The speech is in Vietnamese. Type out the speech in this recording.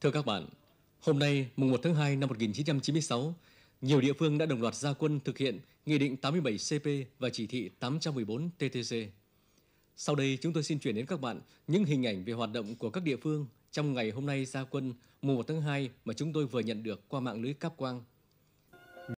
Thưa các bạn, hôm nay mùng 1 tháng 2 năm 1996, nhiều địa phương đã đồng loạt ra quân thực hiện Nghị định 87 CP và Chỉ thị 814 TTC. Sau đây chúng tôi xin chuyển đến các bạn những hình ảnh về hoạt động của các địa phương trong ngày hôm nay ra quân mùng 1 tháng 2 mà chúng tôi vừa nhận được qua mạng lưới cáp quang